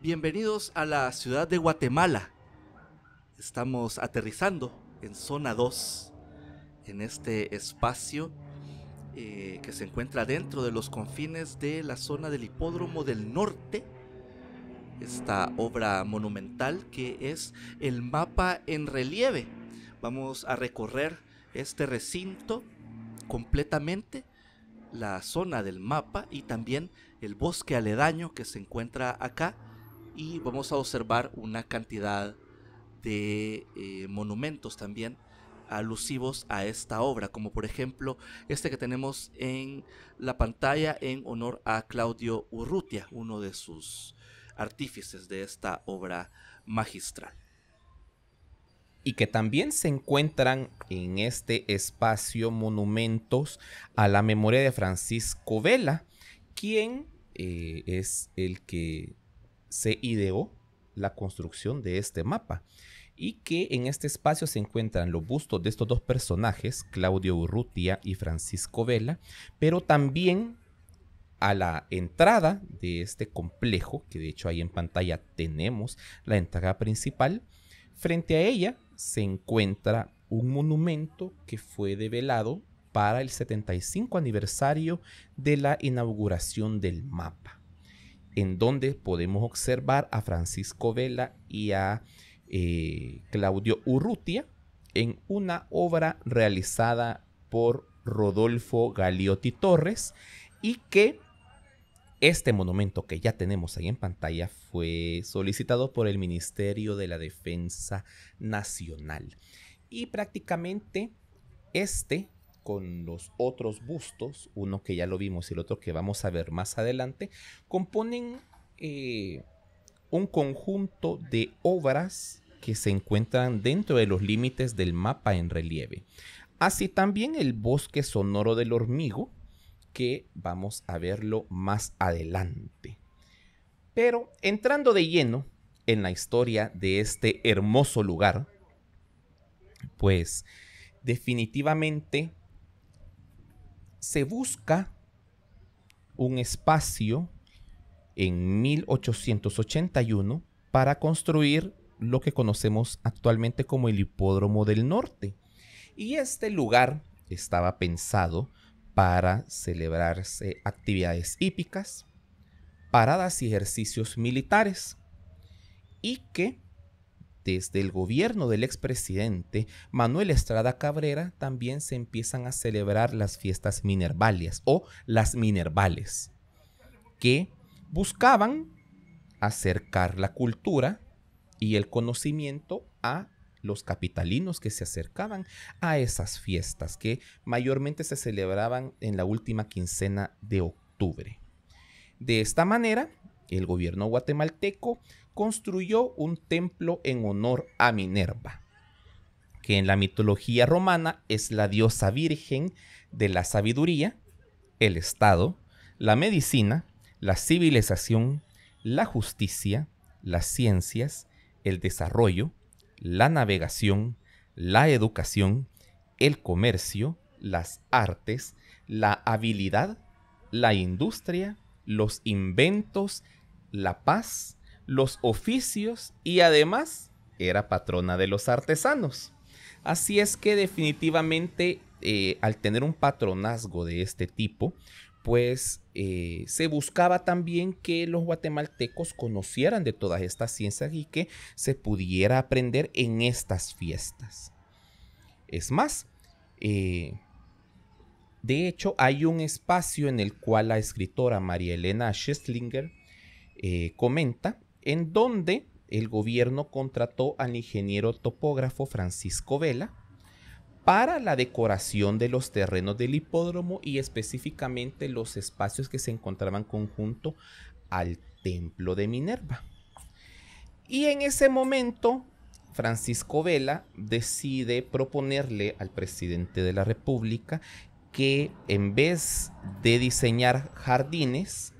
Bienvenidos a la ciudad de Guatemala. Estamos aterrizando en zona 2, en este espacio eh, que se encuentra dentro de los confines de la zona del Hipódromo del Norte. Esta obra monumental que es el mapa en relieve. Vamos a recorrer este recinto completamente, la zona del mapa y también el bosque aledaño que se encuentra acá y vamos a observar una cantidad de eh, monumentos también alusivos a esta obra, como por ejemplo este que tenemos en la pantalla en honor a Claudio Urrutia, uno de sus artífices de esta obra magistral. Y que también se encuentran en este espacio monumentos a la memoria de Francisco Vela, quien eh, es el que se ideó la construcción de este mapa y que en este espacio se encuentran los bustos de estos dos personajes, Claudio Urrutia y Francisco Vela, pero también a la entrada de este complejo, que de hecho ahí en pantalla tenemos la entrada principal, frente a ella se encuentra un monumento que fue develado para el 75 aniversario de la inauguración del mapa en donde podemos observar a Francisco Vela y a eh, Claudio Urrutia en una obra realizada por Rodolfo Galiotti Torres y que este monumento que ya tenemos ahí en pantalla fue solicitado por el Ministerio de la Defensa Nacional. Y prácticamente este con los otros bustos, uno que ya lo vimos y el otro que vamos a ver más adelante, componen eh, un conjunto de obras que se encuentran dentro de los límites del mapa en relieve. Así también el bosque sonoro del hormigo, que vamos a verlo más adelante. Pero entrando de lleno en la historia de este hermoso lugar, pues definitivamente se busca un espacio en 1881 para construir lo que conocemos actualmente como el Hipódromo del Norte. Y este lugar estaba pensado para celebrarse actividades hípicas, paradas y ejercicios militares, y que desde el gobierno del expresidente Manuel Estrada Cabrera también se empiezan a celebrar las fiestas minervalias o las minervales, que buscaban acercar la cultura y el conocimiento a los capitalinos que se acercaban a esas fiestas que mayormente se celebraban en la última quincena de octubre. De esta manera, el gobierno guatemalteco construyó un templo en honor a Minerva, que en la mitología romana es la diosa virgen de la sabiduría, el Estado, la medicina, la civilización, la justicia, las ciencias, el desarrollo, la navegación, la educación, el comercio, las artes, la habilidad, la industria, los inventos, la paz, los oficios y además era patrona de los artesanos. Así es que definitivamente eh, al tener un patronazgo de este tipo, pues eh, se buscaba también que los guatemaltecos conocieran de todas estas ciencias y que se pudiera aprender en estas fiestas. Es más, eh, de hecho hay un espacio en el cual la escritora María Elena Schlesinger comenta en donde el gobierno contrató al ingeniero topógrafo Francisco Vela para la decoración de los terrenos del hipódromo y específicamente los espacios que se encontraban conjunto al templo de Minerva. Y en ese momento, Francisco Vela decide proponerle al presidente de la República que en vez de diseñar jardines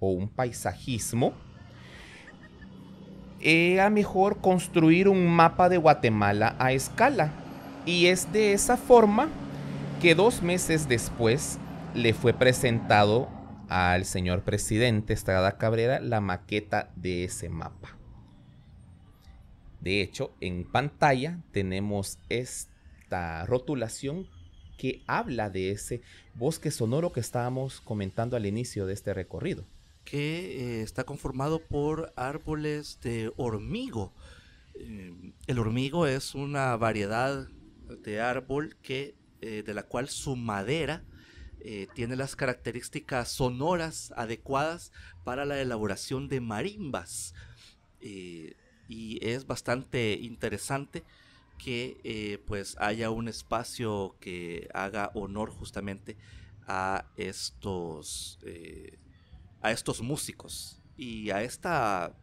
o un paisajismo, era eh, mejor construir un mapa de Guatemala a escala. Y es de esa forma que dos meses después le fue presentado al señor presidente Estrada Cabrera la maqueta de ese mapa. De hecho, en pantalla tenemos esta rotulación que habla de ese bosque sonoro que estábamos comentando al inicio de este recorrido que eh, está conformado por árboles de hormigo. Eh, el hormigo es una variedad de árbol que, eh, de la cual su madera tiene las características sonoras adecuadas para la elaboración de marimbas. y es bastante interesante que pues haya un espacio que haga honor justamente a estos a estos músicos y a esta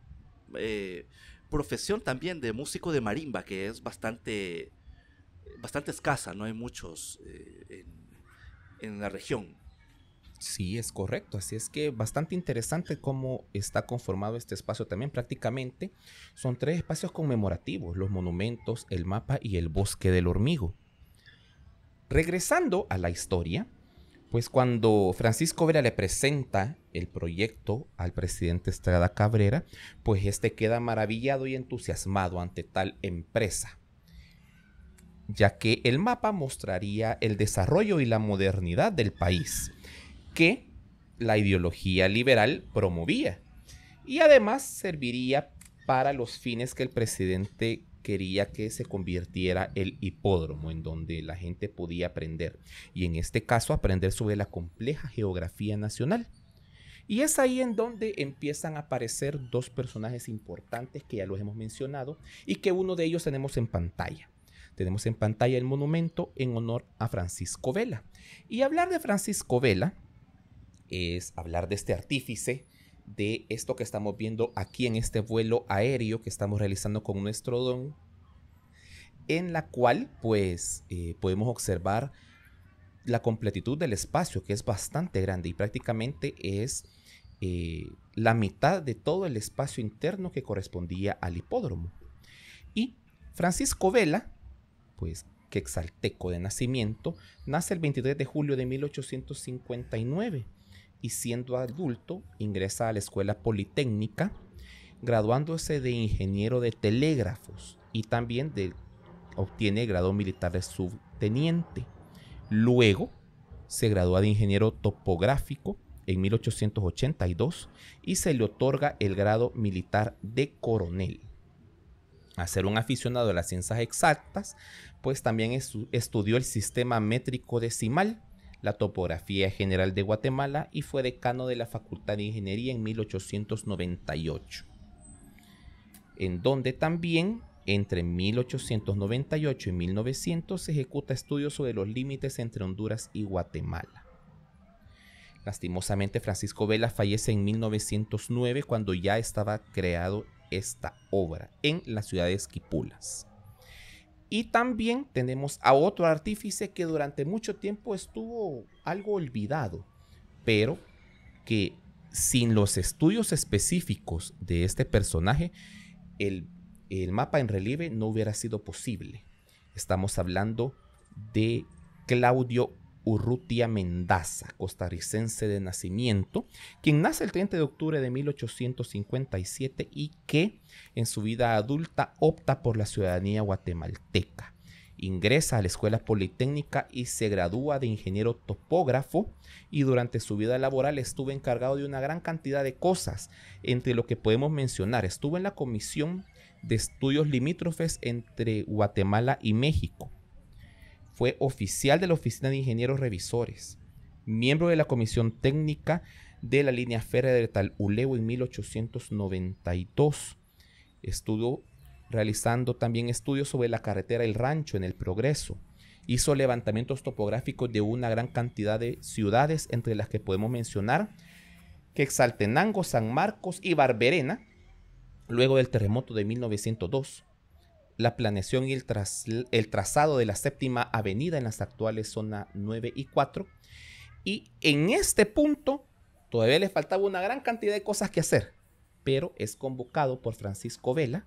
eh, profesión también de músico de marimba que es bastante, bastante escasa, no hay muchos eh, en, en la región. Sí, es correcto. Así es que bastante interesante cómo está conformado este espacio también. Prácticamente son tres espacios conmemorativos, los monumentos, el mapa y el bosque del hormigo. Regresando a la historia, pues cuando Francisco Vera le presenta el proyecto al presidente Estrada Cabrera, pues este queda maravillado y entusiasmado ante tal empresa, ya que el mapa mostraría el desarrollo y la modernidad del país que la ideología liberal promovía y además serviría para los fines que el presidente quería que se convirtiera el hipódromo en donde la gente podía aprender y en este caso aprender sobre la compleja geografía nacional. Y es ahí en donde empiezan a aparecer dos personajes importantes que ya los hemos mencionado y que uno de ellos tenemos en pantalla. Tenemos en pantalla el monumento en honor a Francisco Vela. Y hablar de Francisco Vela es hablar de este artífice, de esto que estamos viendo aquí en este vuelo aéreo que estamos realizando con nuestro don en la cual pues eh, podemos observar la completitud del espacio que es bastante grande y prácticamente es eh, la mitad de todo el espacio interno que correspondía al hipódromo. Y Francisco Vela, pues que exalteco de nacimiento, nace el 23 de julio de 1859 y siendo adulto ingresa a la Escuela Politécnica, graduándose de ingeniero de telégrafos y también de, obtiene el grado militar de subteniente. Luego se gradúa de ingeniero topográfico en 1882 y se le otorga el grado militar de coronel. Al ser un aficionado a las ciencias exactas, pues también estudió el sistema métrico decimal la topografía general de Guatemala y fue decano de la Facultad de Ingeniería en 1898, en donde también entre 1898 y 1900 se ejecuta estudios sobre los límites entre Honduras y Guatemala. Lastimosamente Francisco Vela fallece en 1909 cuando ya estaba creado esta obra en la ciudad de Esquipulas. Y también tenemos a otro artífice que durante mucho tiempo estuvo algo olvidado, pero que sin los estudios específicos de este personaje, el, el mapa en relieve no hubiera sido posible. Estamos hablando de Claudio Urrutia Mendaza, costarricense de nacimiento, quien nace el 30 de octubre de 1857 y que en su vida adulta opta por la ciudadanía guatemalteca. Ingresa a la Escuela Politécnica y se gradúa de ingeniero topógrafo y durante su vida laboral estuvo encargado de una gran cantidad de cosas, entre lo que podemos mencionar, estuvo en la Comisión de Estudios Limítrofes entre Guatemala y México, fue oficial de la Oficina de Ingenieros Revisores, miembro de la Comisión Técnica de la línea férrea de Ulevo en 1892. Estuvo realizando también estudios sobre la carretera El Rancho en el Progreso. Hizo levantamientos topográficos de una gran cantidad de ciudades, entre las que podemos mencionar que Quexaltenango, San Marcos y Barberena, luego del terremoto de 1902 la planeación y el, trazado de la séptima avenida en las actuales zona 9 y 4. Y en este punto todavía le faltaba una gran cantidad de cosas que hacer, pero es convocado por Francisco Vela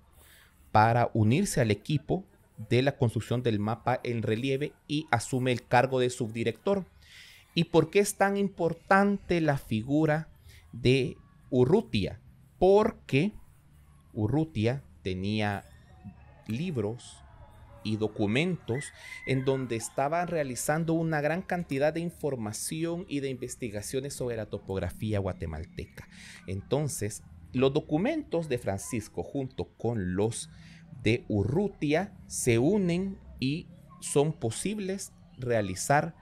para unirse al equipo de la construcción del mapa en relieve y asume el cargo de subdirector. ¿Y por qué es tan importante la figura de Urrutia? Porque Urrutia tenía libros y documentos en donde estaban realizando una gran cantidad de información y de investigaciones sobre la topografía guatemalteca. Entonces, los documentos de Francisco junto con los de Urrutia se unen y son posibles realizar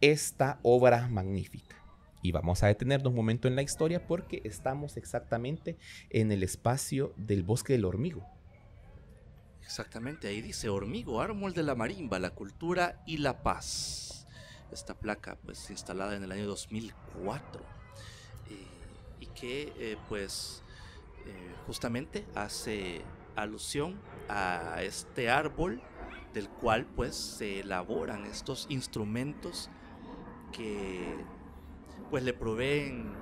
esta obra magnífica. Y vamos a detenernos un momento en la historia porque estamos exactamente en el espacio del bosque del hormigo, Exactamente, ahí dice Hormigo, árbol de la marimba, la cultura y la paz. Esta placa, pues instalada en el año 2004 eh, y que, eh, pues, eh, justamente hace alusión a este árbol del cual, pues, se elaboran estos instrumentos que, pues, le proveen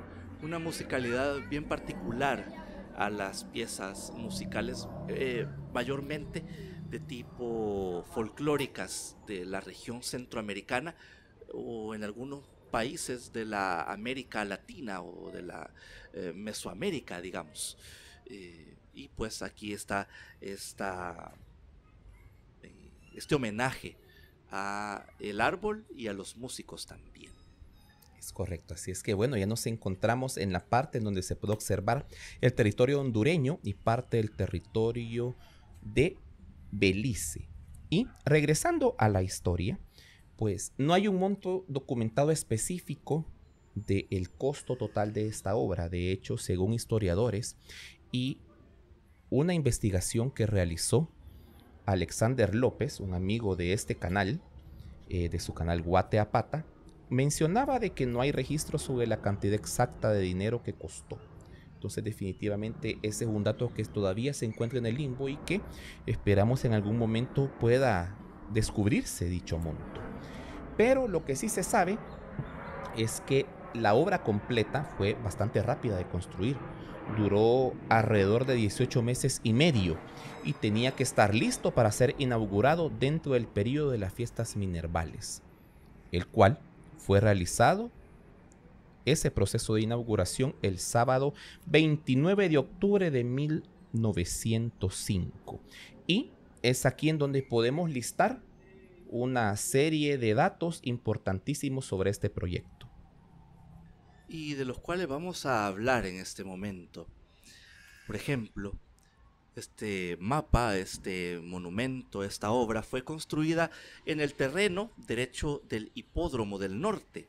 una musicalidad bien particular a las piezas musicales mayormente de tipo folclóricas de la región centroamericana o en algunos países de la América Latina o de la eh, Mesoamérica, digamos. Eh, y pues aquí está esta, eh, este homenaje a el árbol y a los músicos también. Es correcto, así es que bueno, ya nos encontramos en la parte en donde se puede observar el territorio hondureño y parte del territorio de Belice. Y regresando a la historia, pues no hay un monto documentado específico del costo total de esta obra. De hecho, según historiadores y una investigación que realizó Alexander López, un amigo de este canal, eh, de su canal Guateapata, mencionaba de que no hay registro sobre la cantidad exacta de dinero que costó. Entonces definitivamente ese es un dato que todavía se encuentra en el limbo y que esperamos en algún momento pueda descubrirse dicho monto. Pero lo que sí se sabe es que la obra completa fue bastante rápida de construir. Duró alrededor de 18 meses y medio y tenía que estar listo para ser inaugurado dentro del periodo de las fiestas minervales, el cual fue realizado ese proceso de inauguración el sábado 29 de octubre de 1905. Y es aquí en donde podemos listar una serie de datos importantísimos sobre este proyecto. Y de los cuales vamos a hablar en este momento. Por ejemplo, este mapa, este monumento, esta obra fue construida en el terreno derecho del hipódromo del norte,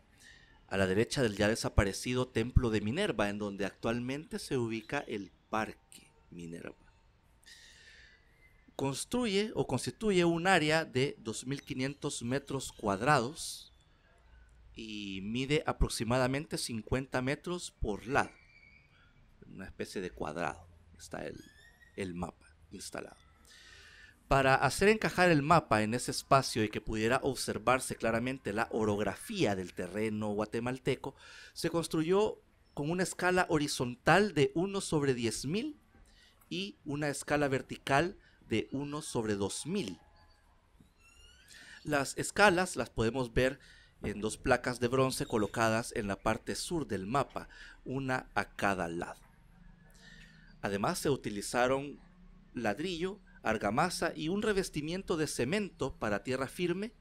a la derecha del ya desaparecido templo de Minerva, en donde actualmente se ubica el Parque Minerva. Construye o constituye un área de 2.500 metros cuadrados y mide aproximadamente 50 metros por lado. Una especie de cuadrado está el, el mapa instalado. Para hacer encajar el mapa en ese espacio y que pudiera observarse claramente la orografía del terreno guatemalteco, se construyó con una escala horizontal de 1 sobre 10.000 y una escala vertical de 1 sobre 2.000. Las escalas las podemos ver en dos placas de bronce colocadas en la parte sur del mapa, una a cada lado. Además se utilizaron ladrillo argamasa y un revestimiento de cemento para tierra firme,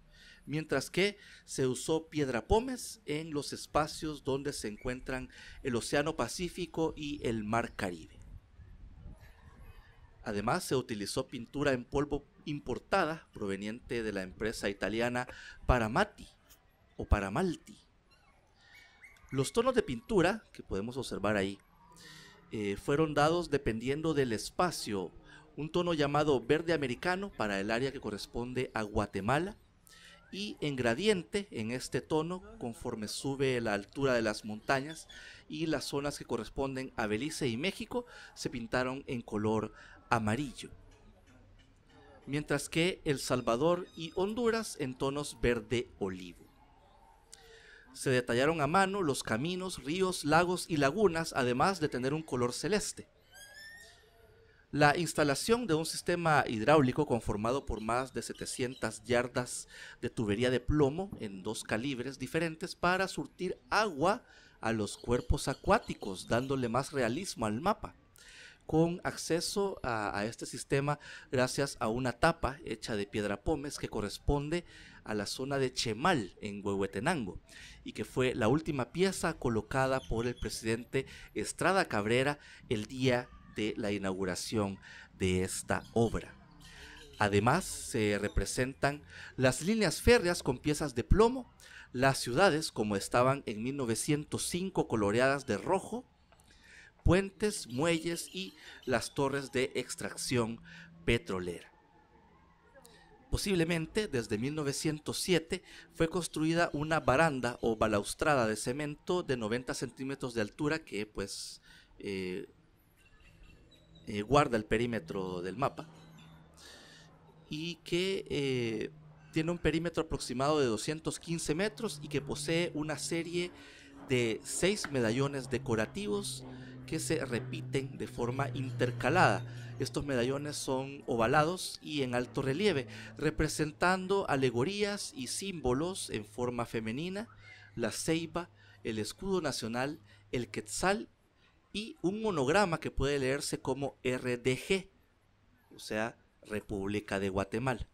mientras que se usó piedra pómez en los espacios donde se encuentran el Océano Pacífico y el Mar Caribe. Además, se utilizó pintura en polvo importada proveniente de la empresa italiana Paramati o Paramalti. Los tonos de pintura que podemos observar ahí eh, fueron dados dependiendo del espacio un tono llamado verde americano para el área que corresponde a Guatemala y en gradiente en este tono conforme sube la altura de las montañas y las zonas que corresponden a Belice y México se pintaron en color amarillo. Mientras que El Salvador y Honduras en tonos verde olivo. Se detallaron a mano los caminos, ríos, lagos y lagunas, además de tener un color celeste. La instalación de un sistema hidráulico conformado por más de 700 yardas de tubería de plomo en dos calibres diferentes para surtir agua a los cuerpos acuáticos, dándole más realismo al mapa con acceso a, este sistema gracias a una tapa hecha de piedra pómez que corresponde a la zona de Chemal en Huehuetenango y que fue la última pieza colocada por el presidente Estrada Cabrera el día la inauguración de esta obra. Además, se representan las líneas férreas con piezas de plomo, las ciudades como estaban en 1905 coloreadas de rojo, puentes, muelles y las torres de extracción petrolera. Posiblemente desde 1907 fue construida una baranda o balaustrada de cemento de 90 centímetros de altura que pues eh, eh, guarda el perímetro del mapa y que eh, tiene un perímetro aproximado de 215 metros y que posee una serie de seis medallones decorativos que se repiten de forma intercalada. Estos medallones son ovalados y en alto relieve, representando alegorías y símbolos en forma femenina, la ceiba, el escudo nacional, el quetzal y un monograma que puede leerse como RDG, o sea, República de Guatemala.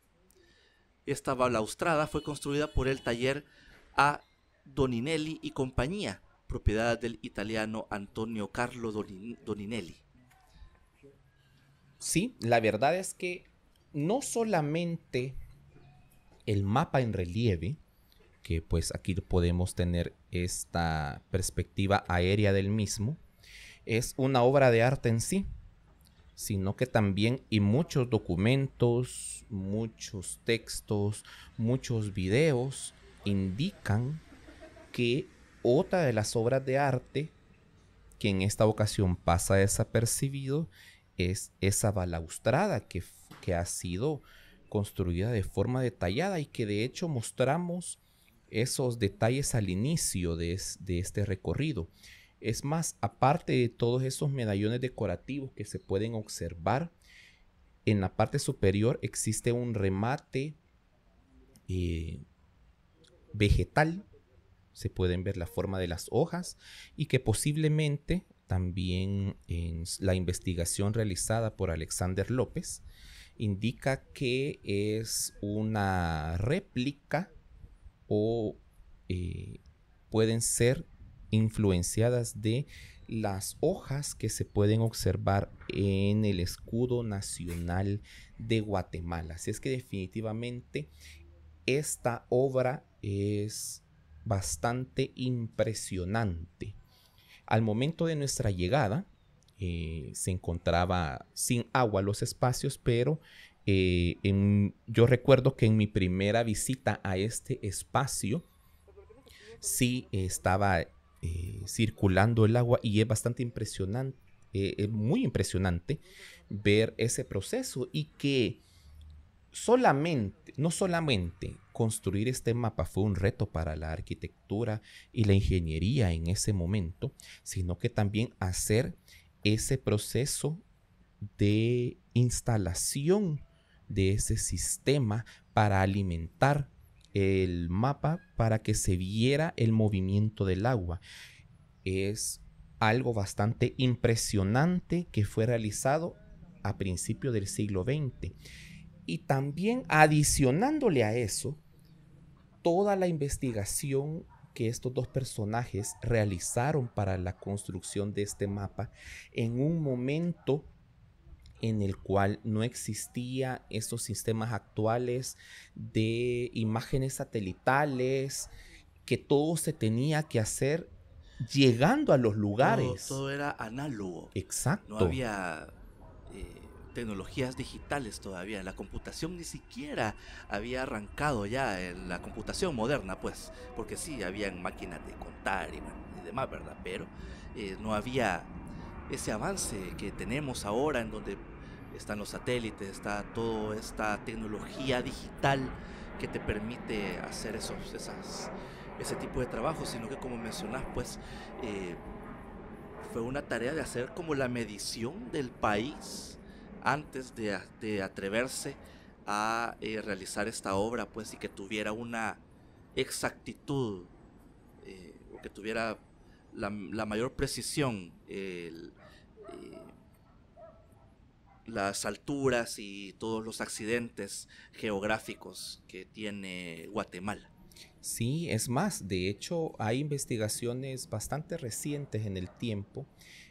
Esta balaustrada fue construida por el taller A. Doninelli y compañía, propiedad del italiano Antonio Carlo Doninelli. Sí, la verdad es que no solamente el mapa en relieve, que pues aquí podemos tener esta perspectiva aérea del mismo, es una obra de arte en sí, sino que también y muchos documentos, muchos textos, muchos videos indican que otra de las obras de arte que en esta ocasión pasa desapercibido es esa balaustrada que, que ha sido construida de forma detallada y que de hecho mostramos esos detalles al inicio de este recorrido. Es más, aparte de todos esos medallones decorativos que se pueden observar, en la parte superior existe un remate eh, vegetal. Se pueden ver la forma de las hojas y que posiblemente también en la investigación realizada por Alexander López indica que es una réplica o eh, pueden ser influenciadas de las hojas que se pueden observar en el escudo nacional de Guatemala. Así es que definitivamente esta obra es bastante impresionante. Al momento de nuestra llegada eh, se encontraba sin agua los espacios, pero eh, yo recuerdo que en mi primera visita a este espacio sí estaba eh, circulando el agua y es bastante impresionante, eh, es muy impresionante ver ese proceso y que solamente, no solamente construir este mapa fue un reto para la arquitectura y la ingeniería en ese momento, sino que también hacer ese proceso de instalación de ese sistema para alimentar el mapa para que se viera el movimiento del agua. Es algo bastante impresionante que fue realizado a principios del siglo XX. Y también adicionándole a eso, toda la investigación que estos dos personajes realizaron para la construcción de este mapa en un momento en el cual no existía esos sistemas actuales de imágenes satelitales, que todo se tenía que hacer llegando a los lugares. Todo, era análogo. Exacto. No había eh, tecnologías digitales todavía. La computación ni siquiera había arrancado ya en la computación moderna, pues, porque sí, habían máquinas de contar y, demás, ¿verdad? Pero eh, no había ese avance que tenemos ahora en donde están los satélites, está toda esta tecnología digital que te permite hacer esos, esas, ese tipo de trabajo, sino que como mencionas, pues eh, fue una tarea de hacer como la medición del país antes de, atreverse a eh, realizar esta obra, pues, y que tuviera una exactitud, eh, o que tuviera la, mayor precisión las alturas y todos los accidentes geográficos que tiene Guatemala. Sí, es más, de hecho hay investigaciones bastante recientes en el tiempo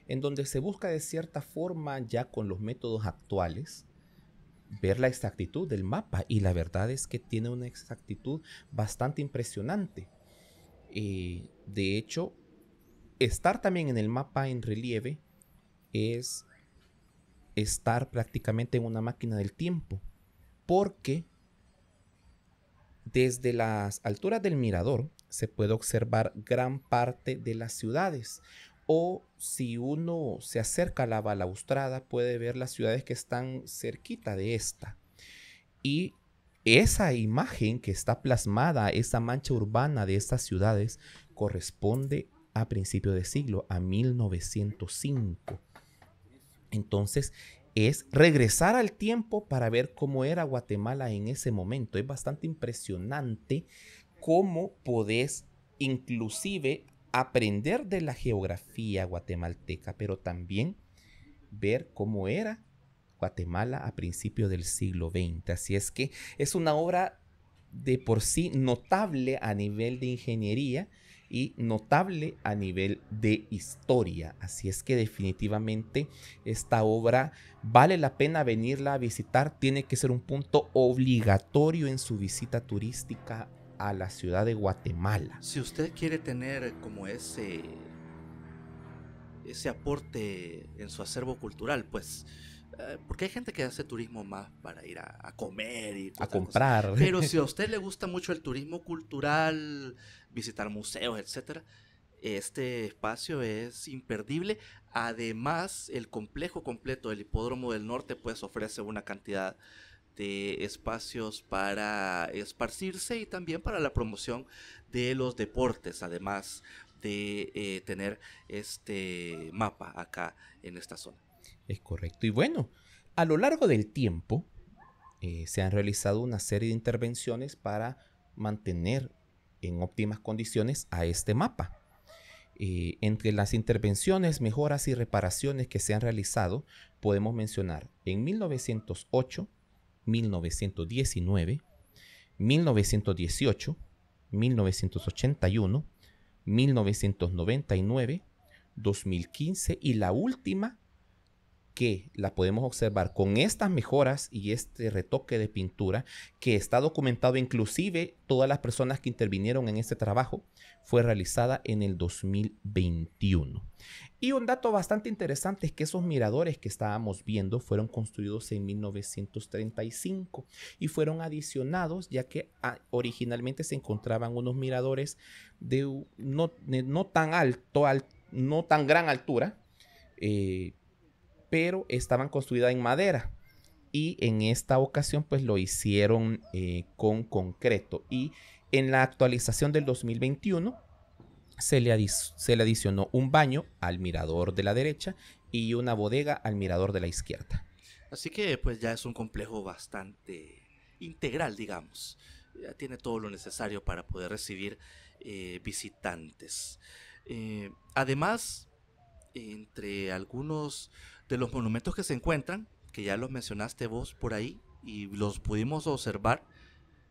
en donde se busca de cierta forma ya con los métodos actuales ver la exactitud del mapa y la verdad es que tiene una exactitud bastante impresionante. Eh, de hecho, estar también en el mapa en relieve es estar prácticamente en una máquina del tiempo, porque desde las alturas del mirador se puede observar gran parte de las ciudades. O si uno se acerca a la balaustrada puede ver las ciudades que están cerquita de esta. Y esa imagen que está plasmada, esa mancha urbana de estas ciudades, corresponde a principio de siglo, a 1905. Entonces, es regresar al tiempo para ver cómo era Guatemala en ese momento. Es bastante impresionante cómo podés inclusive aprender de la geografía guatemalteca, pero también ver cómo era Guatemala a principios del siglo XX. Así es que es una obra de por sí notable a nivel de ingeniería y notable a nivel de historia. Así es que definitivamente esta obra vale la pena venirla a visitar, tiene que ser un punto obligatorio en su visita turística a la ciudad de Guatemala. Si usted quiere tener como ese ese aporte en su acervo cultural, pues eh, porque hay gente que hace turismo más para ir a, comer y a comprar. Pero si a usted le gusta mucho el turismo cultural, visitar museos, etcétera, este espacio es imperdible. Además, el complejo completo del Hipódromo del Norte pues ofrece una cantidad de espacios para esparcirse y también para la promoción de los deportes, además de eh, tener este mapa acá en esta zona. Es correcto. Y bueno, a lo largo del tiempo eh, se han realizado una serie de intervenciones para mantener en óptimas condiciones a este mapa. Eh, entre las intervenciones, mejoras y reparaciones que se han realizado, podemos mencionar en 1908, 1919, 1918, 1981, 1999, 2015 y la última que la podemos observar con estas mejoras y este retoque de pintura que está documentado inclusive todas las personas que intervinieron en este trabajo fue realizada en el 2021. Y un dato bastante interesante es que esos miradores que estábamos viendo fueron construidos en 1935 y fueron adicionados ya que ah, originalmente se encontraban unos miradores de no, tan alto, no tan gran altura, eh, pero estaban construidas en madera. Y en esta ocasión pues lo hicieron eh, con concreto. Y en la actualización del 2021 se le, se le adicionó un baño al mirador de la derecha y una bodega al mirador de la izquierda. Así que pues ya es un complejo bastante integral, digamos. Ya tiene todo lo necesario para poder recibir eh, visitantes. Eh, además, entre algunos de los monumentos que se encuentran, que ya los mencionaste vos por ahí y los pudimos observar,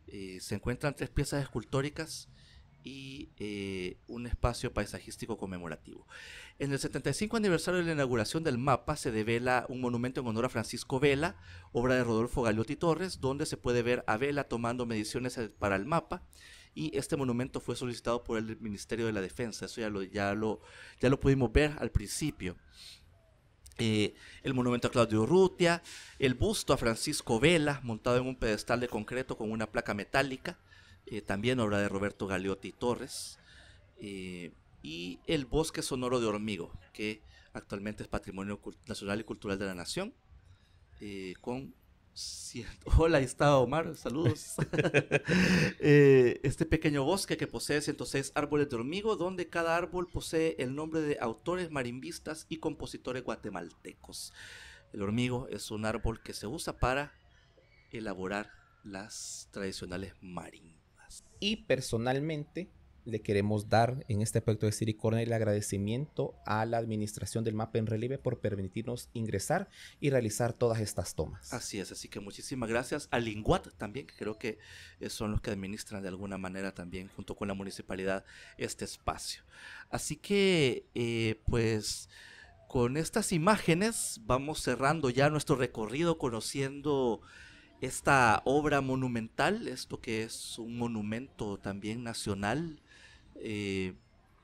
eh, se encuentran tres piezas escultóricas y eh, un espacio paisajístico conmemorativo. En el 75 aniversario de la inauguración del mapa se devela un monumento en honor a Francisco Vela, obra de Rodolfo Galiotti Torres, donde se puede ver a Vela tomando mediciones eh, para el mapa y este monumento fue solicitado por el Ministerio de la Defensa, eso ya lo, ya lo, ya lo pudimos ver al principio. Eh, el monumento a Claudio Urrutia, el busto a Francisco Vela, montado en un pedestal de concreto con una placa metálica, eh, también obra de Roberto Galeotti Torres, eh, y el bosque sonoro de Hormigo, que actualmente es Patrimonio Nacional y Cultural de la Nación, con Hola, ahí está Omar, saludos. Eh, este pequeño bosque que posee 106 árboles de hormigo, donde cada árbol posee el nombre de autores marimbistas y compositores guatemaltecos. El hormigo es un árbol que se usa para elaborar las tradicionales marimbas. Y personalmente, le queremos dar en este aspecto de City Corner el agradecimiento a la administración del mapa en relieve por permitirnos ingresar y realizar todas estas tomas. Así es, así que muchísimas gracias a Linguat también, que creo que eh, son los que administran de alguna manera también junto con la municipalidad este espacio. Así que, eh, pues... Con estas imágenes vamos cerrando ya nuestro recorrido conociendo esta obra monumental, esto que es un monumento también nacional eh,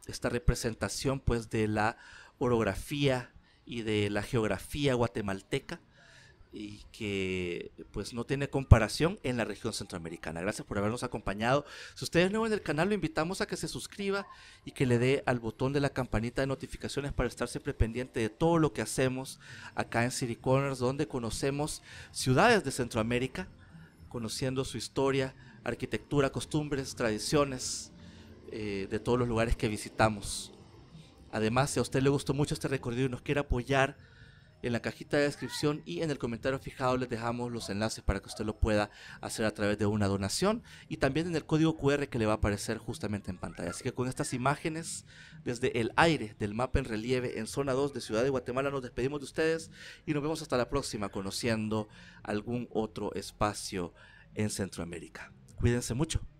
esta representación pues de la orografía y de la geografía guatemalteca y que pues no tiene comparación en la región centroamericana. Gracias por habernos acompañado. Si ustedes es nuevo en el canal, lo invitamos a que se suscriba y que le dé al botón de la campanita de notificaciones para estar siempre pendiente de todo lo que hacemos acá en City Corners, donde conocemos ciudades de Centroamérica, conociendo su historia, arquitectura, costumbres, tradiciones, eh, de todos los lugares que visitamos. Además, si a usted le gustó mucho este recorrido y nos quiere apoyar, en la cajita de descripción y en el comentario fijado les dejamos los enlaces para que usted lo pueda hacer a través de una donación y también en el código QR que le va a aparecer justamente en pantalla. Así que con estas imágenes desde el aire del mapa en relieve en zona 2 de Ciudad de Guatemala nos despedimos de ustedes y nos vemos hasta la próxima conociendo algún otro espacio en Centroamérica. Cuídense mucho.